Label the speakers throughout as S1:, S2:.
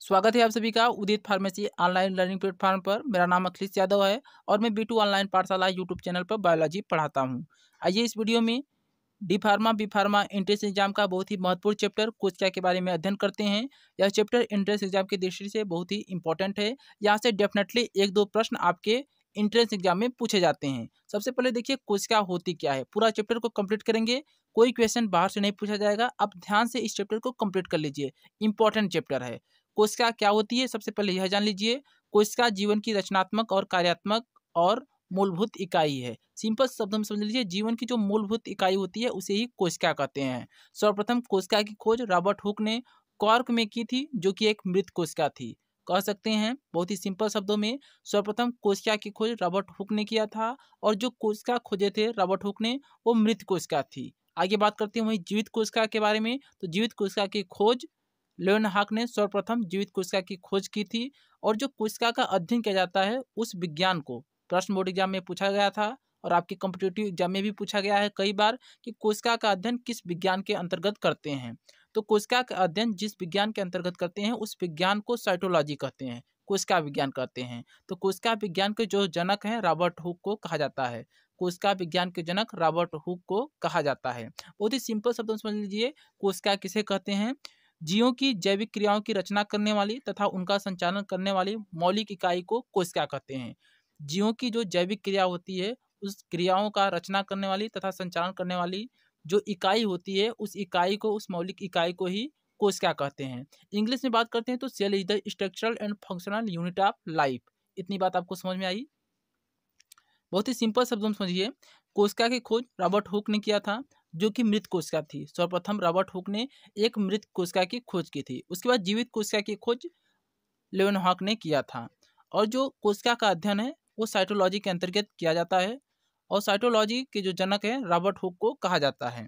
S1: स्वागत है आप सभी का Udit pharmacy online learning platform पर मेरा नाम अखिलेश यादव है और मैं बी ऑनलाइन पाठशाला यूट्यूब चैनल पर बायोलॉजी पढ़ाता हूँ आइए इस वीडियो में D pharma B pharma entrance exam का बहुत ही महत्वपूर्ण चैप्टर कोचका के बारे में अध्ययन करते हैं यह चैप्टर एंट्रेंस एग्जाम की दृष्टि से बहुत ही इंपॉर्टेंट है यहाँ से डेफिनेटली एक दो प्रश्न आपके इंट्रेंस एग्जाम में पूछे जाते हैं सबसे पहले देखिए कोशिका होती क्या है पूरा चैप्टर को कंप्लीट करेंगे कोई क्वेश्चन बाहर से नहीं पूछा जाएगा आप ध्यान से इस चैप्टर को कंप्लीट कर लीजिए इंपॉर्टेंट चैप्टर है कोशिका क्या होती है सबसे पहले यह जान लीजिए कोशिका जीवन की रचनात्मक और कार्यात्मक और मूलभूत इकाई है सिंपल शब्दों में समझ लीजिए जीवन की जो मूलभूत इकाई होती है उसे ही कोशिका कहते हैं सर्वप्रथम कोशिका की खोज रॉबर्ट हुक ने कॉर्क में की थी जो कि एक मृत कोशिका थी कह सकते हैं बहुत ही सिंपल शब्दों में सर्वप्रथम कोशिका की खोज रॉबर्ट हुक ने किया था और जो कोशिका खोजे थे रॉबर्ट हुक ने वो मृत कोशिका थी आगे बात करते हैं वहीं जीवित कोशिका के बारे में तो जीवित कोशिका की खोज लेन हाक ने सर्वप्रथम जीवित कोशिका की खोज की थी और जो कोशिका का अध्ययन किया जाता है उस विज्ञान को प्रश्न बोर्ड एग्जाम में पूछा गया था और आपके कॉम्पिटेटिव एग्जाम में भी पूछा गया है कई बार कि कोशिका का अध्ययन किस विज्ञान के अंतर्गत करते हैं तो कोशिका का अध्ययन जिस विज्ञान के अंतर्गत करते हैं उस विज्ञान को साइटोलॉजी कहते हैं कोशिका विज्ञान कहते हैं तो कोशिका विज्ञान के जो जनक हैं रॉबर्ट हुक को कहा जाता है कोशिका विज्ञान के जनक रॉबर्ट हुक को कहा जाता है बहुत ही सिंपल शब्द समझ लीजिए कोशिका किसे कहते हैं जीवों की जैविक क्रियाओं की रचना करने वाली तथा उनका संचालन करने वाली मौलिक इकाई को कोशिका कहते हैं जीवों की जो जैविक क्रिया होती है उस क्रियाओं का रचना करने वाली तथा संचालन करने वाली जो इकाई होती है उस इकाई को उस मौलिक इकाई को ही कोशिका कहते हैं इंग्लिश में बात करते हैं तो cell is the structural and functional unit of life इतनी बात आपको समझ में आई बहुत ही सिंपल शब्दों में समझिए कोशिका की खोज रॉबर्ट हुक ने किया था जो कि मृत कोशिका थी सर्वप्रथम रॉबर्ट हुक ने एक मृत कोशिका की खोज की थी उसके बाद जीवित कोशिका की खोज लेवन हॉक ने किया था और जो कोशिका का अध्ययन है वो साइटोलॉजी के अंतर्गत किया जाता है और साइटोलॉजी के जो जनक है रॉबर्ट हुक को कहा जाता है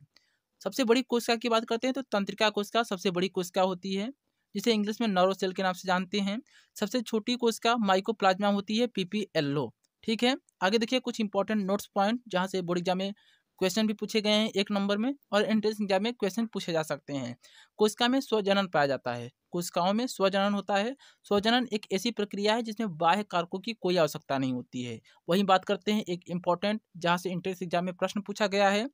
S1: सबसे बड़ी कोशिका की बात करते हैं तो तंत्रिका कोशिका सबसे बड़ी कोशिका होती है जिसे इंग्लिश में सेल के नाम से जानते हैं सबसे छोटी कोशिका माइकोप्लाज्मा होती है पीपीएलओ ठीक है आगे देखिए कुछ इंपॉर्टेंट नोट्स पॉइंट जहाँ से बोर्ड एग्जाम में क्वेश्चन भी पूछे गए हैं एक नंबर में और एंट्रेंस एग्जाम में क्वेश्चन पूछे जा सकते हैं कोशिका में स्वजनन पाया जाता है कोशिकाओं में स्वजनन होता है स्वजनन एक ऐसी प्रक्रिया है जिसमें बाह्य कारकों की कोई आवश्यकता नहीं होती है वही बात करते हैं एक इम्पॉर्टेंट जहाँ से एंट्रेंस एग्जाम में प्रश्न पूछा गया है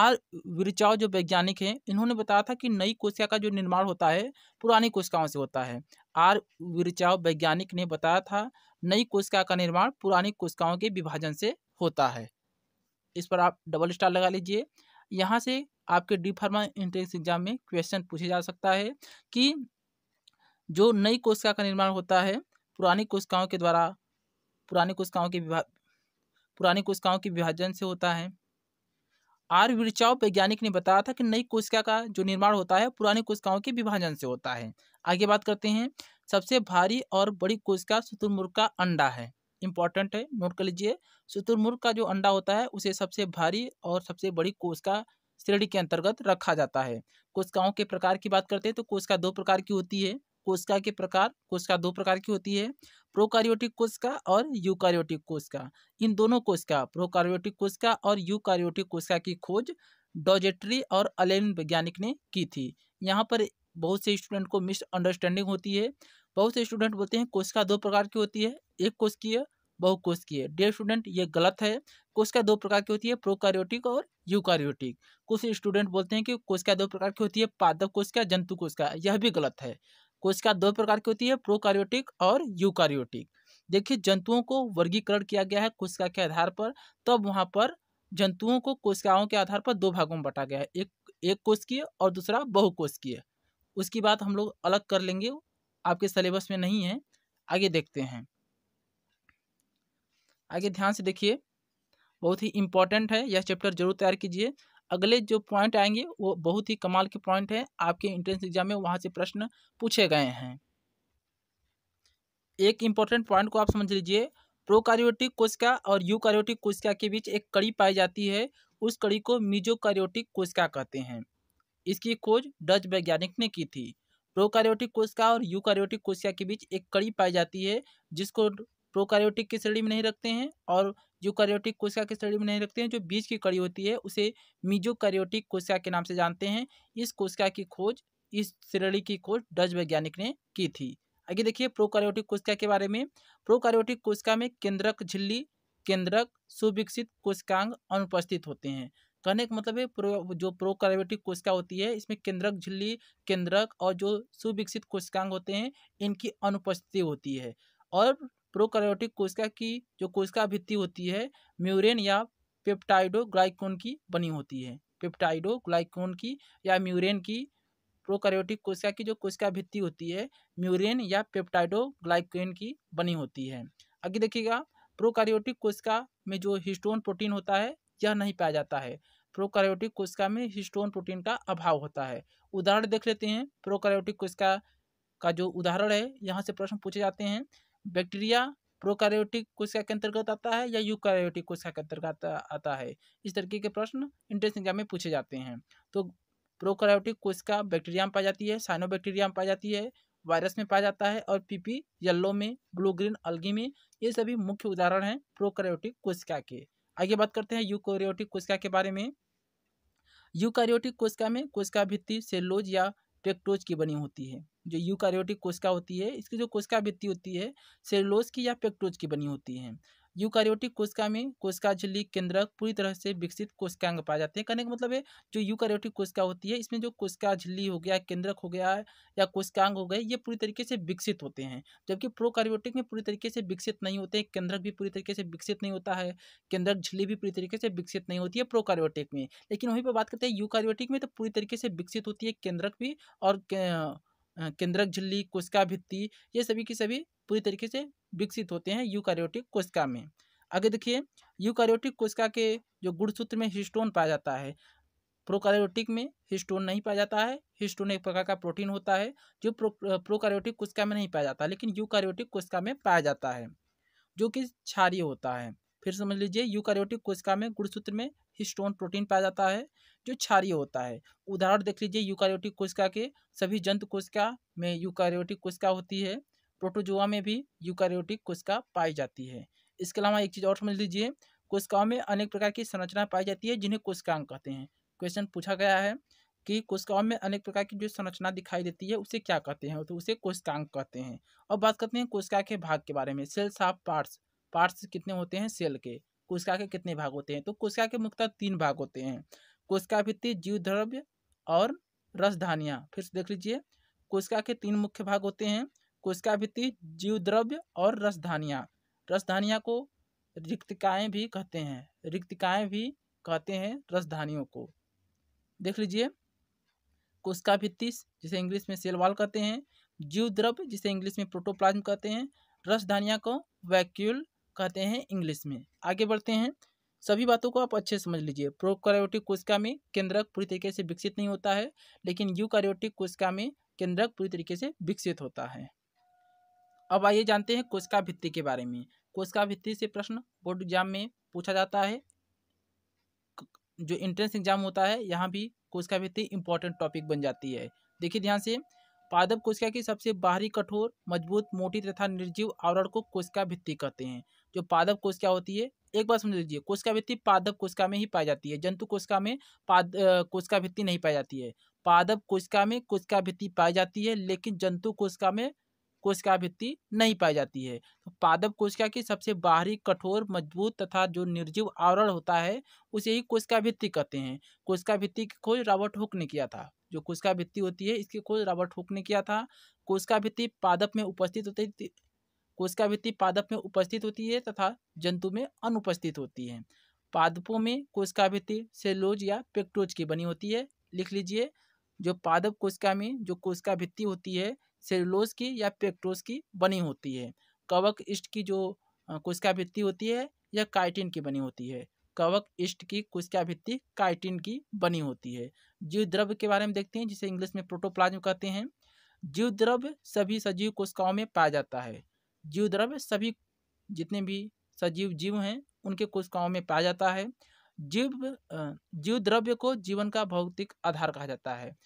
S1: आर विरचाव जो वैज्ञानिक हैं इन्होंने बताया था कि नई कोशिका का जो निर्माण होता है पुरानी कोशिकाओं से होता है आर विरचाव वैज्ञानिक ने बताया था नई कोशिका का निर्माण पुरानी कोशिकाओं के विभाजन से होता है इस पर आप डबल स्टार लगा लीजिए यहाँ से आपके डी फार्मा इंट्रेंस एग्जाम में क्वेश्चन पूछे जा सकता है कि जो नई कोशिका का निर्माण होता है पुरानी कोशिकाओं के द्वारा पुरानी कोशिकाओं के विभा पुरानी कोशिकाओं के विभाजन से होता है आर विरचाओ वैज्ञानिक ने बताया था कि नई कोशिका का जो निर्माण होता है पुरानी कोशिकाओं के विभाजन से होता है आगे बात करते हैं सबसे भारी और बड़ी कोशिका शुतुरमुर्ग का अंडा है इम्पॉर्टेंट है नोट कर लीजिए शुतुरमुर्ग का जो अंडा होता है उसे सबसे भारी और सबसे बड़ी कोशिका श्रेणी के अंतर्गत रखा जाता है कोशिकाओं के प्रकार की बात करते हैं तो कोशिका दो प्रकार की होती है कोशिका के प्रकार कोशिका दो प्रकार की होती है प्रोकार्योटिक कोशिका और यूकार्योटिक कोशिका इन दोनों कोशिका प्रोकार्योटिक कोशिका और यूकार्योटिक कोशिका की खोज डॉजेट्री और अलेन वैज्ञानिक ने की थी यहाँ पर बहुत से स्टूडेंट को मिस अंडरस्टैंडिंग होती है बहुत से स्टूडेंट बोलते हैं कोशिका दो प्रकार की होती है एक कोशिकीय बहुकोशिकीय डेयर स्टूडेंट ये गलत है कोशिका दो प्रकार की होती है प्रोकार्योटिक और यूकार्योटिक कुछ स्टूडेंट बोलते हैं कि कोशिका दो प्रकार की होती है पादप कोशिका जंतु कोशिका यह भी गलत है कोशिका दो प्रकार की होती है प्रोकार्योटिक और यूकार्योटिक देखिए जंतुओं को वर्गीकरण किया गया है कोशिका के आधार पर तब वहाँ पर जंतुओं को कोशिकाओं के आधार पर दो भागों में बांटा गया है एक एक कोशिकीय और दूसरा बहुकोशिकीय उसकी बात हम लोग अलग कर लेंगे आपके सिलेबस में नहीं है आगे देखते हैं आगे ध्यान से देखिए बहुत ही इम्पोर्टेंट है यह चैप्टर जरूर तैयार कीजिए अगले जो पॉइंट आएंगे वो बहुत ही कमाल के पॉइंट है आपके इंट्रेंस एग्जाम में वहाँ से प्रश्न पूछे गए हैं एक इम्पॉर्टेंट पॉइंट को आप समझ लीजिए प्रोकार्योटिक कोशिका और कार्योटिक कोशिका के बीच एक कड़ी पाई जाती है उस कड़ी को कार्योटिक कोशिका कहते हैं इसकी खोज डच वैज्ञानिक ने की थी प्रोकारियोटिक कोशिका और यूकार्योटिक कोशिका के बीच एक कड़ी पाई जाती है जिसको प्रोकारियोटिक की श्रेणी में नहीं रखते हैं और यूकार्योटिक कोशिका की श्रेणी में नहीं रखते हैं जो बीच की कड़ी होती है उसे मीजोकार्योटिक कोशिका के नाम से जानते हैं इस कोशिका की खोज इस श्रेणी की खोज डच वैज्ञानिक ने की थी आगे देखिए प्रोकारियोटिक कोशिका के बारे में प्रोकारियोटिक कोशिका में केंद्रक झिल्ली केंद्रक सुविकसित कोशिकांग अनुपस्थित होते हैं कहने का मतलब है प्रो जो प्रो कोशिका होती है इसमें केंद्रक झिल्ली केंद्रक और जो सुविकसित कोशिकांग होते हैं इनकी अनुपस्थिति होती है और प्रोकैरियोटिक कोशिका की जो कोशिका भित्ति होती है म्यूरेन या पेप्टाइडो ग्लाइकोन की बनी होती है पेप्टाइडो ग्लाइकोन की या म्यूरेन की प्रोकैरियोटिक कोशिका की जो कोशिका भित्ति होती है म्यूरेन या पेप्टाइडो ग्लाइकोन की बनी होती है आगे देखिएगा प्रोकैरियोटिक कोशिका में जो हिस्टोन प्रोटीन होता है यह नहीं पाया जाता है प्रोकैरियोटिक कोशिका में हिस्टोन प्रोटीन का अभाव होता है उदाहरण देख लेते हैं प्रोकैरियोटिक कोशिका का जो उदाहरण है यहाँ से प्रश्न पूछे जाते हैं बैक्टीरिया प्रोकैरियोटिक कोशिका के अंतर्गत आता है या यूकैरियोटिक कोशिका के अंतर्गत आता है इस तरीके के प्रश्न इंटर एग्जाम में पूछे जाते हैं तो प्रोकैरियोटिक कोशिका बैक्टीरिया में पाई जाती है साइनो बैक्टीरिया में पाई जाती है वायरस में पाया जाता है और पीपी येल्लो में ब्लू ग्रीन अलगी में ये सभी मुख्य उदाहरण हैं प्रोकैरियोटिक कोशिका के आगे बात करते हैं यूकोरियोटिक कोशिका के बारे में यूकारियोटिक कोशिका में कोशिका भित्ति सेलोज या पेक्टोज की बनी होती है जो यूकारियोटिक कोशिका होती है इसकी जो कोशिका भित्ति होती है सेलोज की या पेक्टोज की बनी होती है यूकारियोटिक कोशिका में कोशिका झिल्ली केंद्रक पूरी तरह से विकसित कोशिकांग पाए जाते हैं कहने का मतलब है जो यूकारियोटिक कोशिका होती है इसमें जो कोशिका झिल्ली हो गया केंद्रक हो गया या कोशिकांग हो गए ये पूरी तरीके से विकसित होते हैं जबकि प्रोकारियोटिक में पूरी तरीके से विकसित नहीं होते केंद्रक भी पूरी तरीके से विकसित नहीं होता है केंद्रक झिल्ली भी पूरी तरीके से विकसित नहीं होती है प्रोकारियोटिक में लेकिन वहीं पर बात करते हैं यूकारियोटिक में तो पूरी तरीके से विकसित होती है केंद्रक भी और केंद्रक झिल्ली कोशिका भित्ति ये सभी की सभी पूरी तरीके से विकसित होते हैं यूकारियोटिक कोशिका में आगे देखिए यूकारियोटिक कोशिका के जो गुणसूत्र में हिस्टोन पाया जाता है प्रोकारियोटिक में हिस्टोन नहीं पाया जाता है हिस्टोन एक प्रकार का प्रोटीन होता है जो प्रो प्रोकारियोटिक कोशिका में नहीं पाया जाता लेकिन यूकारियोटिक कोशिका में पाया जाता है जो कि क्षारीय होता है फिर समझ लीजिए यूकारियोटिक कोशिका में गुणसूत्र में हिस्टोन प्रोटीन पाया जाता है जो क्षारीय होता है उदाहरण देख लीजिए यूकारियोटिक कोशिका के सभी जंतु कोशिका में यूकारियोटिक कोशिका होती है प्रोटोजोआ में भी यूकारियोटिक कोशिका पाई जाती है इसके अलावा एक चीज़ और समझ लीजिए कोशिकाओं में अनेक प्रकार की संरचना पाई जाती है जिन्हें कोशिकांग कहते हैं क्वेश्चन पूछा गया है कि कोशिकाओं में अनेक प्रकार की जो संरचना दिखाई देती है उसे क्या कहते हैं तो उसे कोशिकांग कहते हैं और बात करते हैं कोशिका के भाग के बारे में सेल्स ऑफ पार्ट्स पार्ट्स कितने होते हैं सेल के कोशिका के कितने भाग होते हैं तो कोशिका के मुख्यतः तीन भाग होते हैं कोशिका भित्ति जीव द्रव्य और रसधानियाँ फिर देख लीजिए कोशिका के तीन मुख्य भाग होते हैं कोशिका भित्ति जीव द्रव्य और रसधानियाँ रसधानियाँ को रिक्तिकाएँ भी कहते हैं रिक्तिकाएँ भी कहते हैं रसधानियों को देख लीजिए कोशिका भित्ति जिसे इंग्लिश में सेलवाल कहते हैं जीव द्रव्य जिसे इंग्लिश में प्रोटोप्लाज्म कहते हैं रसधानियाँ को वैक्यूल कहते हैं इंग्लिश में आगे बढ़ते हैं सभी बातों को आप अच्छे समझ लीजिए प्रोकैरियोटिक कोशिका में केंद्रक पूरी तरीके से विकसित नहीं होता है लेकिन यूकैरियोटिक कोशिका में केंद्रक पूरी तरीके से विकसित होता है अब आइए जानते हैं कोशिका भित्ति के बारे में कोशिका भित्ति से प्रश्न बोर्ड एग्जाम में पूछा जाता है जो इंट्रेंस एग्जाम होता है यहाँ भी कोशिका भित्ति इंपॉर्टेंट टॉपिक बन जाती है देखिए ध्यान से पादप कोशिका की सबसे बाहरी कठोर मजबूत मोटी तथा निर्जीव आवरण को कोशिका भित्ति कहते हैं जो पादप कोशिका होती है एक बार समझ लीजिए कोशिका भित्ति पादप कोशिका में ही पाई जाती है जंतु कोशिका में पाद कोशिका भित्ति नहीं पाई जाती है पादप कोशिका में कोशिका भित्ति पाई जाती है लेकिन जंतु कोशिका में कोशिका भित्ति नहीं पाई जाती है तो पादप कोशिका की सबसे बाहरी कठोर मजबूत तथा जो निर्जीव आवरण होता है उसे ही कोशिका भित्ति कहते हैं कोशिका भित्ति की खोज रॉबर्ट हुक ने किया था जो कोशिका भित्ति होती है इसकी खोज रॉबर्ट हुक ने किया था कोशिका भित्ति पादप में उपस्थित होती कोशिका भित्ति पादप में उपस्थित होती है तथा जंतु में अनुपस्थित होती है पादपों में कोशिका भित्ति सेलोज या पेक्टोज की बनी होती है लिख लीजिए जो पादप कोशिका में जो कोशिका भित्ति होती है सेलुलोज की या पेक्टोज की बनी होती है कवक इष्ट की जो कोशिका भित्ति होती है यह काइटिन की बनी होती है कवक इष्ट की कोशिका भित्ति काइटिन की बनी होती है जीव द्रव्य के बारे में देखते हैं जिसे इंग्लिश में प्रोटोप्लाज्म कहते हैं जीव द्रव्य सभी सजीव कोशिकाओं में पाया जाता है जीव द्रव्य सभी जितने भी सजीव जीव हैं उनके कोशिकाओं में पाया जाता है जीव जीव द्रव्य को जीवन का भौतिक आधार कहा जाता है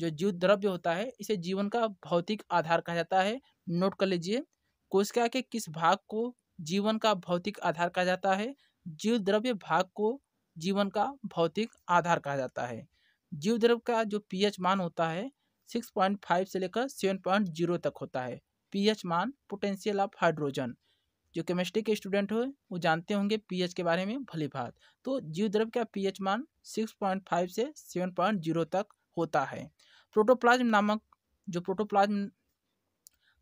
S1: जो जीव द्रव्य होता है इसे जीवन का भौतिक आधार कहा जाता है नोट कर लीजिए कोशिका के किस भाग को जीवन का भौतिक आधार कहा जाता है जीव द्रव्य भाग को जीवन का भौतिक आधार कहा जाता है जीव द्रव्य का जो पीएच मान होता है सिक्स पॉइंट फाइव से लेकर सेवन पॉइंट जीरो तक होता है पीएच मान पोटेंशियल ऑफ हाइड्रोजन जो केमिस्ट्री के स्टूडेंट हो वो जानते होंगे पीएच के बारे में भली भात तो जीव द्रव्य का पीएच मान 6.5 से 7.0 तक होता है प्रोटोप्लाज्म नामक जो प्रोटोप्लाज्म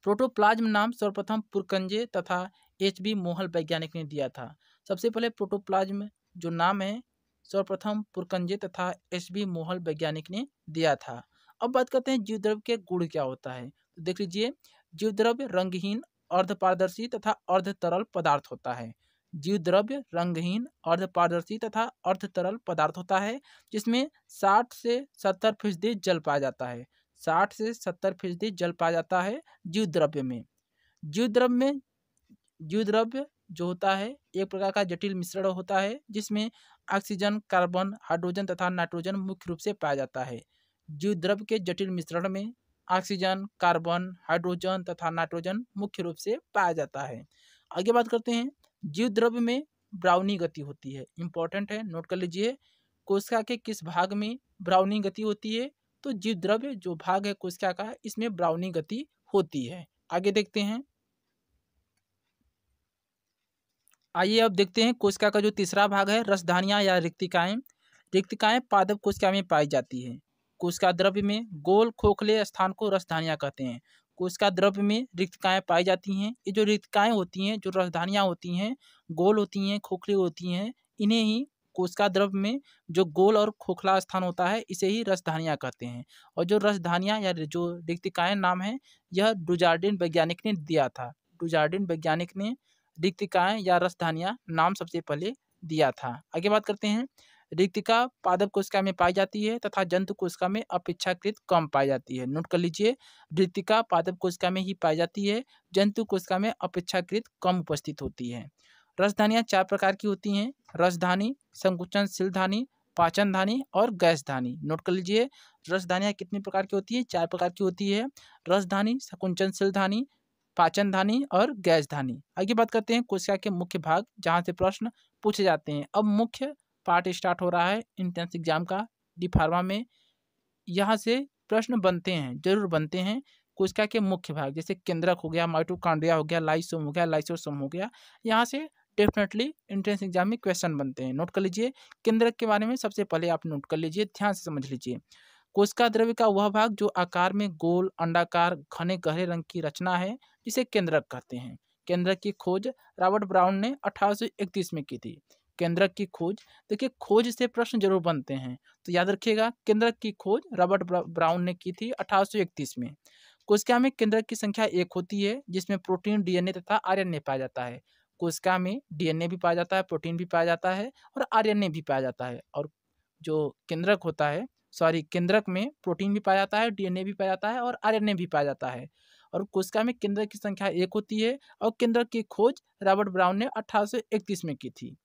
S1: प्रोटोप्लाज्म नाम सर्वप्रथम पुरकंजे तथा एच बी मोहल वैज्ञानिक ने दिया था सबसे पहले प्रोटोप्लाज्म जो नाम है सर्वप्रथम पुरकंजे तथा एच बी मोहल वैज्ञानिक ने दिया था अब बात करते हैं जीवद्रव्य के गुण क्या होता है तो देख लीजिए जीवद्रव्य रंगहीन अर्ध पारदर्शी तथा अर्ध तरल पदार्थ होता है जीव द्रव्य रंगहीन अर्धपारदर्शी तथा अर्ध तरल पदार्थ होता है जिसमें साठ से सत्तर फीसदी जल पाया जाता है साठ से सत्तर फीसदी जल पाया जाता है जीव द्रव्य में जीव द्रव्य में जीव द्रव्य जो होता है एक प्रकार का जटिल मिश्रण होता है जिसमें ऑक्सीजन कार्बन हाइड्रोजन तथा नाइट्रोजन मुख्य रूप से पाया जाता है जीव द्रव्य के जटिल मिश्रण में ऑक्सीजन कार्बन हाइड्रोजन तथा नाइट्रोजन मुख्य रूप से पाया जाता है आगे बात करते हैं जीव द्रव्य में ब्राउनी गति होती है इंपॉर्टेंट है नोट कर लीजिए कोशिका के किस भाग में ब्राउनी गति होती है तो जीव द्रव्य जो भाग है कोशिका का इसमें ब्राउनी गति होती है आगे देखते हैं आइए अब देखते हैं कोशिका का जो तीसरा भाग है रसधानिया या रिक्तिकाएं रिक्तिकाएं पादप कोशिका में पाई जाती है कोशिका द्रव्य में गोल खोखले स्थान को रसधानिया कहते हैं कोशिका द्रव्य में रिक्तकाएँ पाई जाती हैं ये जो रिक्तकाएँ होती हैं जो राजधानियाँ होती हैं गोल होती हैं खोखली होती हैं इन्हें ही कोशिका द्रव्य में जो गोल और खोखला स्थान होता है इसे ही रसधानियाँ कहते हैं और जो रसधानियाँ या जो रिक्तिकाएँ नाम है यह डुजार्डिन वैज्ञानिक ने दिया था डुजार्डिन वैज्ञानिक ने रिक्तिकाएँ या रसधानियाँ नाम सबसे पहले दिया था आगे बात करते हैं रिक्तिका पादप कोशिका में पाई जाती है तथा जंतु कोशिका में अपेक्षाकृत कम पाई जाती है नोट कर लीजिए रिक्तिका पादप कोशिका में ही पाई जाती है जंतु कोशिका में अपेक्षाकृत कम उपस्थित होती है रसधानियाँ चार प्रकार की होती हैं रसधानी संकुचनशील धानी पाचन धानी और गैस धानी नोट कर लीजिए रसधानियाँ कितने प्रकार की होती है चार प्रकार की होती है रसधानी संकुचनशील धानी पाचन धानी और गैस धानी आगे बात करते हैं कोशिका के मुख्य भाग जहाँ से प्रश्न पूछे जाते हैं अब मुख्य पार्ट स्टार्ट हो रहा है इंट्रेंस एग्जाम का डी फार्मा में यहाँ से प्रश्न बनते हैं जरूर बनते हैं कोशिका के मुख्य भाग जैसे केंद्रक हो गया माइटोकांड्रिया हो गया लाइसोम हो गया लाइसोसोम हो गया यहाँ से डेफिनेटली इंट्रेंस एग्जाम में क्वेश्चन बनते हैं नोट कर लीजिए केंद्रक के बारे में सबसे पहले आप नोट कर लीजिए ध्यान से समझ लीजिए कोशिका द्रव्य का वह भाग जो आकार में गोल अंडाकार घने गहरे रंग की रचना है जिसे केंद्रक कहते हैं केंद्रक की खोज रॉबर्ट ब्राउन ने अठारह में की थी केंद्रक की खोज देखिए खोज से प्रश्न जरूर बनते हैं तो याद रखिएगा केंद्रक की खोज रॉबर्ट ब्राउन ने की थी अठारह में कोशिका में केंद्रक की संख्या एक होती है जिसमें प्रोटीन डीएनए तथा आरएनए पाया जाता है कोशिका में डीएनए भी पाया जाता है प्रोटीन भी पाया जाता है और आरएनए भी पाया जाता है और जो केंद्रक होता है सॉरी केंद्रक में प्रोटीन भी पाया जाता है डीएनए भी पाया जाता है और आरएनए भी पाया जाता है और कोशिका में केंद्रक की संख्या एक होती है और केंद्रक की खोज रॉबर्ट ब्राउन ने अठारह में की थी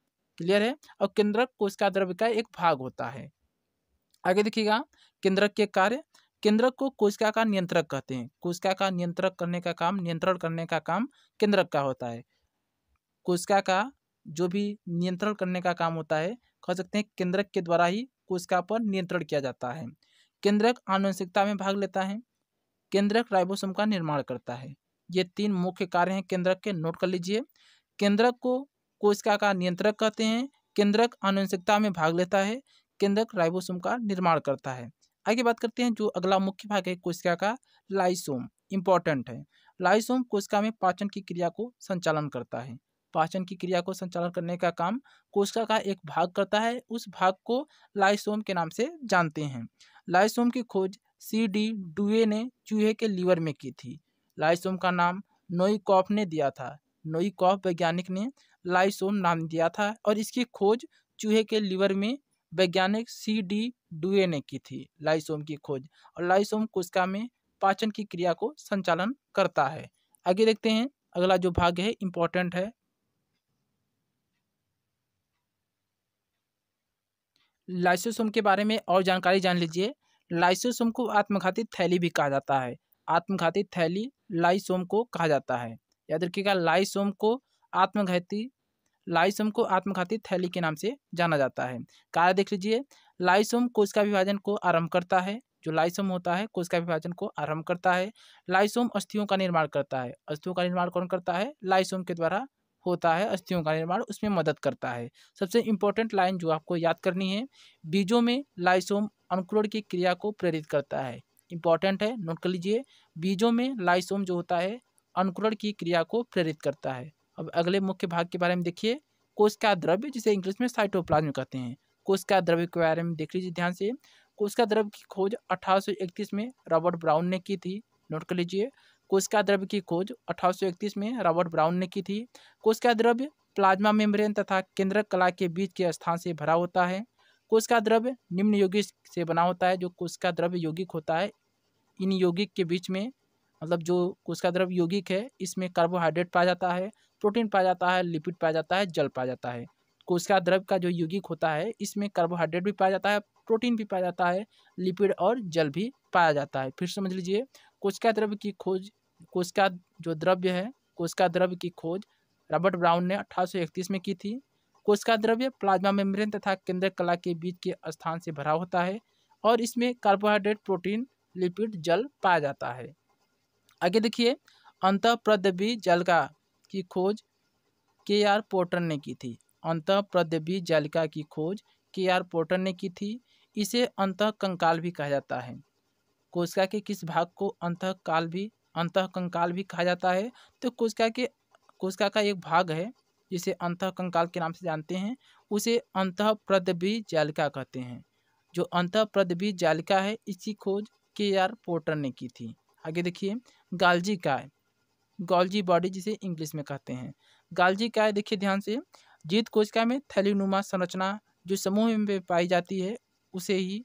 S1: क्लियर है और केंद्रक कोशिका द्रव्य का एक भाग होता है आगे देखिएगा केंद्रक के कार्य केंद्रक को कोशिका का नियंत्रक कहते हैं कोशिका का नियंत्रक करने का काम नियंत्रण करने का काम केंद्रक का होता है कोशिका का जो भी नियंत्रण करने का काम होता है कह सकते हैं केंद्रक के द्वारा ही कोशिका पर नियंत्रण किया जाता है केंद्रक आनुवंशिकता में भाग लेता है केंद्रक राइबोसोम का निर्माण करता है ये तीन मुख्य कार्य हैं केंद्रक के नोट कर लीजिए केंद्रक को कोशिका का नियंत्रक कहते हैं केंद्रक अनुवंशिकता में भाग लेता है केंद्रक राइबोसोम का निर्माण करता है आगे बात करते हैं जो अगला मुख्य भाग है कोशिका का लाइसोम इंपॉर्टेंट है लाइसोम कोशिका में पाचन की क्रिया को संचालन करता है पाचन की क्रिया को संचालन करने का काम कोशिका का एक भाग करता है उस भाग को लाइसोम के नाम से जानते हैं लाइसोम की खोज सी डी डुए ने चूहे के लीवर में की थी लाइसोम का नाम नोई कॉफ ने दिया था नोई कॉफ वैज्ञानिक ने लाइसोम नाम दिया था और इसकी खोज चूहे के लिवर में वैज्ञानिक सी डी डुए ने की थी लाइसोम की खोज और लाइसोम कोशिका में पाचन की क्रिया को संचालन करता है आगे देखते हैं अगला जो भाग है इम्पोर्टेंट है लाइसोसोम के बारे में और जानकारी जान लीजिए लाइसोसोम को आत्मघाती थैली भी कहा जाता है आत्मघाती थैली लाइसोम को कहा जाता है याद रखिएगा लाइसोम को आत्मघाती लाइसोम को आत्मघाती थैली के नाम से जाना जाता है कार्य देख लीजिए लाइसोम कोशिका विभाजन को आरंभ करता है जो लाइसोम होता है कोशिका विभाजन को आरंभ करता है लाइसोम अस्थियों का निर्माण करता है अस्थियों का निर्माण कौन करता है लाइसोम के द्वारा होता है अस्थियों का निर्माण उसमें मदद करता है सबसे इंपॉर्टेंट लाइन जो आपको याद करनी है बीजों में लाइसोम अंकुरण की क्रिया को प्रेरित करता है इंपॉर्टेंट है नोट कर लीजिए बीजों में लाइसोम जो होता है अंकुरण की क्रिया को प्रेरित करता है अब अगले मुख्य भाग के बारे में देखिए कोश का द्रव्य जिसे इंग्लिश में साइटोप्लाज्म कहते हैं कोश का द्रव्य के बारे में देख लीजिए ध्यान से कोश का द्रव्य की खोज 1831 में रॉबर्ट ब्राउन ने की थी नोट कर लीजिए कोश का द्रव्य की खोज 1831 में रॉबर्ट ब्राउन ने की थी कोश का द्रव्य प्लाज्मा मेम्ब्रेन तथा केंद्रक कला के बीच के स्थान से भरा होता है कोश का द्रव्य निम्न यौगिक से बना होता है जो कोश का द्रव्य यौगिक होता है इन यौगिक के बीच में मतलब जो कोश का द्रव्य यौगिक है इसमें कार्बोहाइड्रेट पाया जाता है प्रोटीन पाया जाता है लिपिड पाया जाता है जल पाया जाता है कोशिका द्रव्य का जो यौगिक होता है इसमें कार्बोहाइड्रेट भी पाया जाता है प्रोटीन भी पाया जाता है लिपिड और जल भी पाया जाता है फिर समझ लीजिए कोशिका द्रव्य की खोज कोशिका जो द्रव्य है कोशिका द्रव्य की खोज रॉबर्ट ब्राउन ने अठारह में की थी कोशिका द्रव्य प्लाज्मा मेम्ब्रेन तथा केंद्र कला के बीच के स्थान से भरा होता है और इसमें कार्बोहाइड्रेट प्रोटीन लिपिड जल पाया जाता है आगे देखिए अंत प्रद्रवी जल का की खोज के आर पोर्टर ने की थी अंत प्रद्यवी जालिका की खोज के आर पोर्टर ने की थी इसे अंत कंकाल भी कहा जाता है कोशिका के किस भाग को अंत काल भी अंत कंकाल भी कहा जाता है तो कोशिका के कोशिका का एक भाग है जिसे अंत कंकाल के नाम से जानते हैं उसे अंत प्रद्यवी जालिका कहते हैं जो अंत प्रद्यवी जालिका है इसकी खोज के आर पोर्टर ने की थी आगे देखिए गालजी काय गॉल्जी बॉडी जिसे इंग्लिश में कहते हैं गालजी क्या है देखिए ध्यान से जीत कोशिका में थैलीनुमा संरचना जो समूह में पाई जाती है उसे ही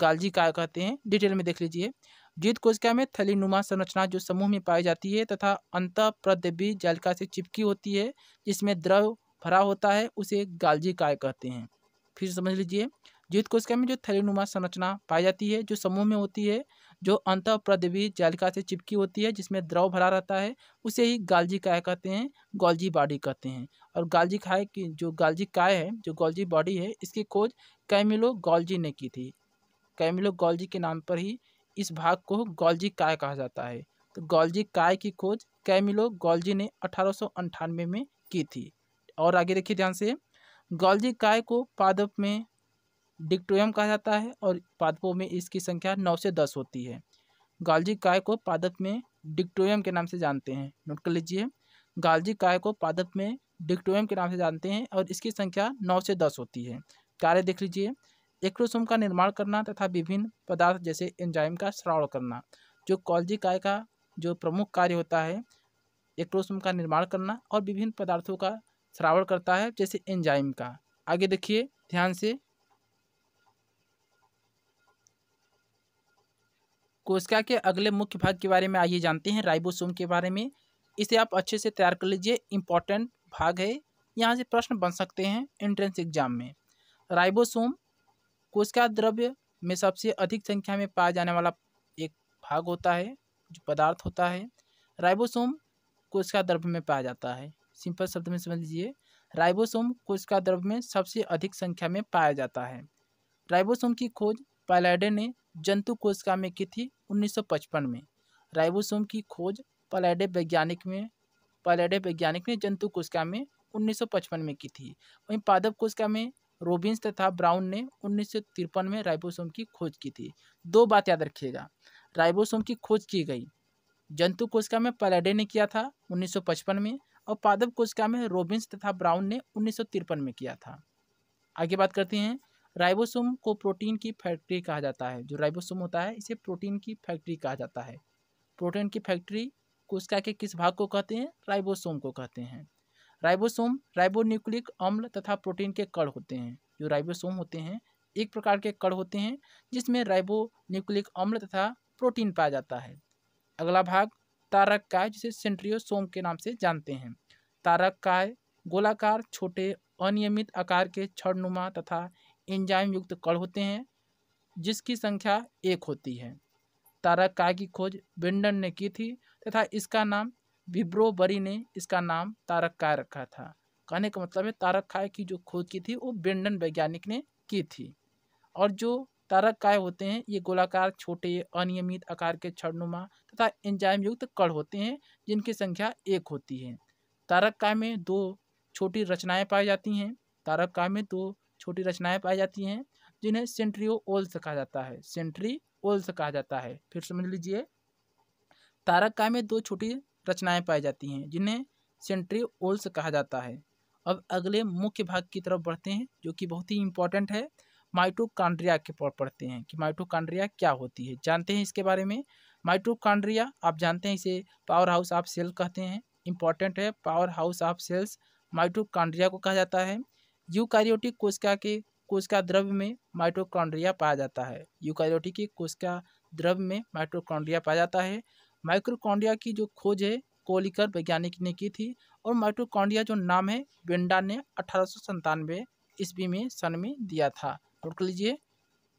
S1: गालजी का कहते हैं डिटेल में देख लीजिए जीत कोशिका में थैलीनुमा संरचना जो समूह में पाई जाती है तथा अंत भी जालिका से चिपकी होती है जिसमें द्रव भरा होता है उसे गालजी काय कहते हैं फिर समझ लीजिए जीत कोशिका में जो थैलीनुमा संरचना पाई जाती है जो समूह में होती है जो अंत प्रद्वी जालिका से चिपकी होती है जिसमें द्रव भरा रहता है उसे ही गालजी काय कहते हैं गोल्जी बॉडी कहते हैं और गालजी काय की जो गालजी काय है जो गोल्जी बॉडी है इसकी खोज कैमिलो गोल्जी ने की थी कैमिलो गोल्जी के नाम पर ही इस भाग को गोल्जी काय कहा जाता है तो गोल्जी काय की खोज कैमिलो गोल्जी ने अठारह में की थी और आगे देखिए ध्यान से गोल्जी काय को पादप में डिक्टोयम कहा जाता है और पादपों में इसकी संख्या नौ से दस होती है गालजी काय को पादप में डिक्टोयम के नाम से जानते हैं नोट कर लीजिए गालजी काय को पादप में डिक्टोयम के नाम से जानते हैं और इसकी संख्या नौ से दस होती है कार्य देख लीजिए एक्रोसोम का निर्माण करना तथा विभिन्न पदार्थ जैसे एंजाइम का श्रावण करना जो कॉलजी काय का जो प्रमुख कार्य होता है एक्रोसोम का निर्माण करना और विभिन्न पदार्थों का श्रावण करता है जैसे एंजाइम का आगे देखिए ध्यान से कोशिका के अगले मुख्य भाग के बारे में आइए जानते हैं राइबोसोम के बारे में इसे आप अच्छे से तैयार कर लीजिए इम्पॉर्टेंट भाग है यहाँ से प्रश्न बन सकते हैं एंट्रेंस एग्जाम में राइबोसोम कोशिका द्रव्य में सबसे अधिक संख्या में पाया जाने वाला एक भाग होता है जो पदार्थ होता है राइबोसोम कोशिका द्रव्य में पाया जाता है सिंपल शब्द में समझ लीजिए राइबोसोम कोशिका द्रव्य में सबसे अधिक संख्या में पाया जाता है राइबोसोम की खोज पैलाइडे ने जंतु कोशिका में की थी 1955 में राइबोसोम की खोज पलाडे वैज्ञानिक में पलाडे वैज्ञानिक ने जंतु कोशिका में 1955 में की थी वहीं पादप कोशिका में रोबिन्स तथा ब्राउन ने उन्नीस में राइबोसोम की खोज की थी दो बात याद रखिएगा राइबोसोम की खोज की गई जंतु कोशिका में पलाडे ने किया था 1955 में और पादप कोशिका में रोबिन्स तथा ब्राउन ने उन्नीस में किया था आगे बात करते हैं राइबोसोम को प्रोटीन की फैक्ट्री कहा जाता है जो राइबोसोम होता है इसे प्रोटीन की फैक्ट्री कहा जाता है प्रोटीन की फैक्ट्री कोशिका के किस भाग को कहते हैं राइबोसोम को कहते हैं राइबोसोम राइबोन्यूक्लिक अम्ल तथा प्रोटीन के कण होते हैं जो राइबोसोम होते हैं एक प्रकार के कण होते हैं जिसमें राइबोन्यूक्लिक अम्ल तथा प्रोटीन पाया जाता है अगला भाग तारक काय जिसे सेंट्रियोसोम के नाम से जानते हैं तारक काय गोलाकार छोटे अनियमित आकार के छड़नुमा तथा एंजाइम युक्त कण होते हैं जिसकी संख्या एक होती है तारक काय की खोज बिंडन ने की थी तथा इसका नाम विब्रोबरी ने इसका नाम तारक काय रखा था कहने का मतलब है तारक काय की जो खोज की थी वो बिंडन वैज्ञानिक ने की थी और जो तारक काय होते हैं ये गोलाकार छोटे अनियमित आकार के छड़नुमा तथा एंजाइम युक्त कण होते हैं जिनकी संख्या एक होती है तारक काय में दो छोटी रचनाएं पाई जाती हैं तारक काय में दो छोटी रचनाएं पाई जाती हैं जिन्हें सेंट्रियो ओल्स कहा जाता है सेंट्री ओल्स कहा जाता है फिर समझ लीजिए तारक का में दो छोटी रचनाएं पाई जाती हैं जिन्हें सेंट्री ओल्स कहा जाता है अब अगले मुख्य भाग की तरफ बढ़ते हैं जो कि बहुत ही इंपॉर्टेंट है माइटोकांड्रिया के पर पढ़ते हैं कि माइटोकांड्रिया क्या होती है जानते हैं इसके बारे में माइटोकांड्रिया आप जानते हैं इसे पावर हाउस ऑफ सेल कहते हैं इंपॉर्टेंट है power house of cells mitochondria को कहा जाता है यूकारियोटिक कोशिका के कोशिका द्रव्य में माइटोकॉन्ड्रिया पाया जाता है यूकारियोटिक के कोशिका द्रव्य में माइटोकॉन्ड्रिया पाया जाता है माइक्रोकॉन्ड्रिया की जो खोज है कोलिकर वैज्ञानिक ने की थी और माइटोकॉन्ड्रिया जो नाम है बेंडा ने अठारह सौ ईस्वी में सन में दिया था नोट कर लीजिए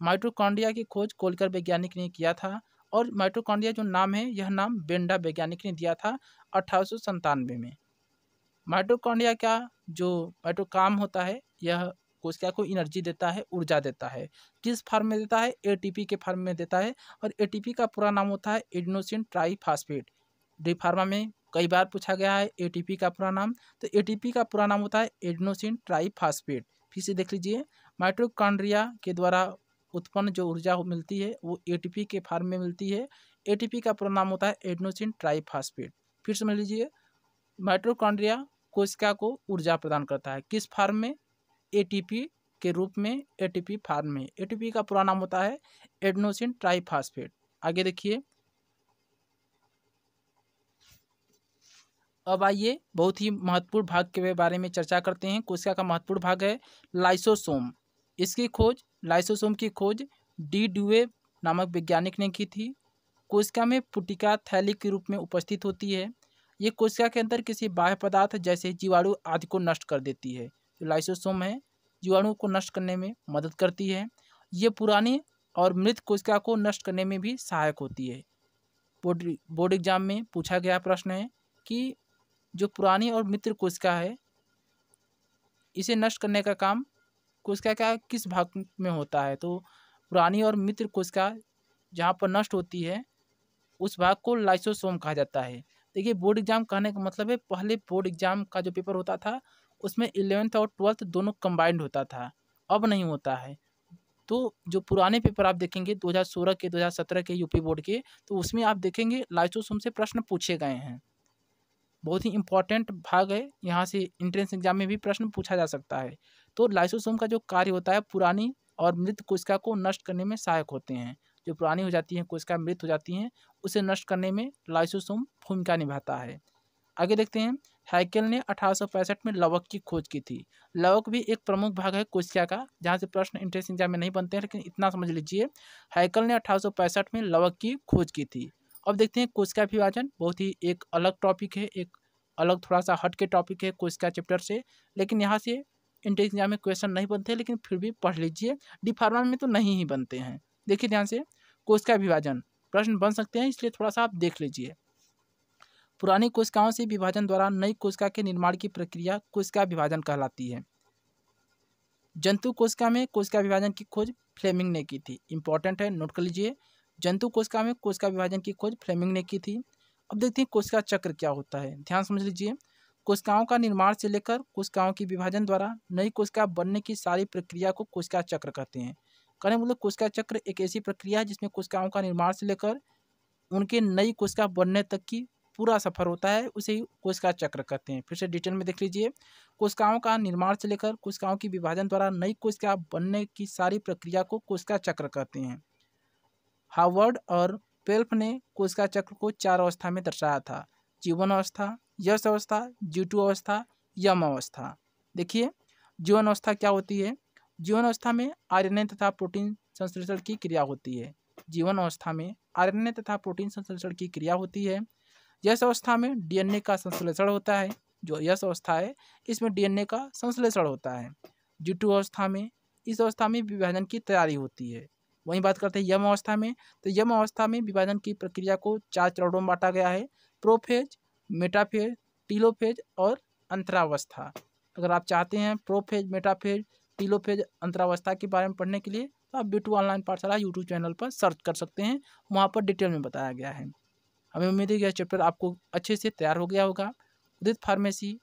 S1: माइटोकॉन्ड्रिया की खोज कोलिकर वैज्ञानिक ने किया था और माइटोकॉन्ड्रिया जो नाम है यह नाम बेंडा वैज्ञानिक ने दिया था अठारह में माइटोकॉन्ड्रिया का जो माइटोकाम होता है यह कोशिका को एनर्जी देता है ऊर्जा देता है किस फार्म में देता है एटीपी के फार्म में देता है और एटीपी का पूरा नाम होता है एडिनोसिन ट्राईफास्फेट डिफार्मा में कई बार पूछा गया है एटीपी का पूरा नाम तो एटीपी का पूरा नाम होता है एडिनोसिन ट्राईफास्फेट फिर से देख लीजिए माइट्रोकॉन्ड्रिया के द्वारा उत्पन्न जो ऊर्जा मिलती है वो एटीपी के फार्म में मिलती है एटीपी का पूरा नाम होता है एडनोसिन ट्राईफास्फेट फिर समझ लीजिए माइट्रोकॉन्ड्रिया कोशिका को ऊर्जा प्रदान करता है किस फार्म में एटीपी के रूप में एटीपी फार्म में एटीपी का पूरा नाम होता है एडनोसिन ट्राइफास्फेट आगे देखिए अब आइए बहुत ही महत्वपूर्ण भाग के बारे में चर्चा करते हैं कोशिका का महत्वपूर्ण भाग है लाइसोसोम इसकी खोज लाइसोसोम की खोज डी डूए नामक वैज्ञानिक ने की थी कोशिका में पुटिका थैली के रूप में उपस्थित होती है ये कोशिका के अंदर किसी बाह्य पदार्थ जैसे जीवाणु आदि को नष्ट कर देती है जो लाइसोसोम है जीवाणु को नष्ट करने में मदद करती है ये पुरानी और मृत कोशिका को नष्ट करने में भी सहायक होती है बोर्ड बोर्ड एग्जाम में पूछा गया प्रश्न है कि जो पुरानी और मित्र कोशिका है इसे नष्ट करने का काम कोशिका का किस भाग में होता है तो पुरानी और मित्र कोशिका जहाँ पर नष्ट होती है उस भाग को लाइसोसोम कहा जाता है देखिए बोर्ड एग्जाम कहने का मतलब है पहले बोर्ड एग्जाम का जो पेपर होता था उसमें इलेवेंथ और ट्वेल्थ दोनों कंबाइंड होता था अब नहीं होता है तो जो पुराने पेपर आप देखेंगे 2016 के 2017 के यूपी बोर्ड के तो उसमें आप देखेंगे लाइसोसोम से प्रश्न पूछे गए हैं बहुत ही इंपॉर्टेंट भाग है यहाँ से इंट्रेंस एग्जाम में भी प्रश्न पूछा जा सकता है तो लाइसोसोम का जो कार्य होता है पुरानी और मृत कोशिका को नष्ट करने में सहायक होते हैं जो पुरानी हो जाती हैं कोशिकाएं मृत हो जाती हैं उसे नष्ट करने में लाइसोसोम भूमिका निभाता है आगे देखते हैं हाइकेल ने अठारह में लवक की खोज की थी लवक भी एक प्रमुख भाग है कोशिका का जहाँ से प्रश्न इंटरेस्ट एग्जाम में नहीं बनते हैं लेकिन इतना समझ लीजिए हाइकल ने अठारह में लवक की खोज की थी अब देखते हैं कोशिका विभाजन बहुत ही एक अलग टॉपिक है एक अलग थोड़ा सा हट के टॉपिक है कोशिका चैप्टर से लेकिन यहाँ से इंटरेस्ट एग्जाम में क्वेश्चन नहीं बनते लेकिन फिर भी पढ़ लीजिए डिफार्मा में तो नहीं ही बनते हैं देखिए ध्यान से कोशिका विभाजन प्रश्न बन सकते हैं इसलिए थोड़ा सा आप देख लीजिए पुरानी कोशिकाओं से विभाजन द्वारा नई कोशिका के निर्माण की प्रक्रिया कोशिका विभाजन कहलाती है जंतु कोशिका में कोशिका विभाजन की खोज फ्लेमिंग ने की थी इंपॉर्टेंट है नोट कर लीजिए जंतु कोशिका में कोशिका विभाजन की खोज फ्लेमिंग ने की थी अब देखते हैं कोशिका चक्र क्या होता है ध्यान समझ लीजिए कोशिकाओं का निर्माण से लेकर कोशिकाओं के विभाजन द्वारा नई कोशिका बनने की सारी प्रक्रिया को कोशिका चक्र कहते हैं कहने मतलब कोशिका चक्र एक ऐसी प्रक्रिया है जिसमें कोशिकाओं का निर्माण से लेकर उनके नई कोशिका बनने तक की पूरा सफर होता है उसे ही कोशिका चक्र कहते हैं फिर से डिटेल में देख लीजिए कोशिकाओं का निर्माण से लेकर कोशिकाओं की विभाजन द्वारा नई कोशिका बनने की सारी प्रक्रिया को कोशिका चक्र कहते हैं हार्वर्ड और पेल्फ ने कोशिका चक्र को चार अवस्था में दर्शाया था जीवन अवस्था यश अवस्था जीटू अवस्था यम अवस्था देखिए जीवन अवस्था क्या होती है जीवन अवस्था में आरएनए तथा प्रोटीन संश्लेषण की क्रिया होती है जीवन अवस्था में आरएनए तथा प्रोटीन संश्लेषण की क्रिया होती है यश अवस्था में डीएनए का संश्लेषण होता है जो यश अवस्था है इसमें डीएनए का संश्लेषण होता है जीटू अवस्था में इस अवस्था में विभाजन की तैयारी होती है वहीं बात करते हैं यम अवस्था में तो यम अवस्था में विभाजन की प्रक्रिया को चार चरणों में बांटा गया है प्रोफेज मेटाफेज टीलोफेज और अंतरावस्था अगर आप चाहते हैं प्रोफेज मेटाफेज तीनों फेज अंतरावस्था के बारे में पढ़ने के लिए तो आप बिटू ऑनलाइन पाठशाला यूट्यूब चैनल पर सर्च कर सकते हैं वहाँ पर डिटेल में बताया गया है हमें उम्मीद है कि यह चैप्टर आपको अच्छे से तैयार हो गया होगा उदित फार्मेसी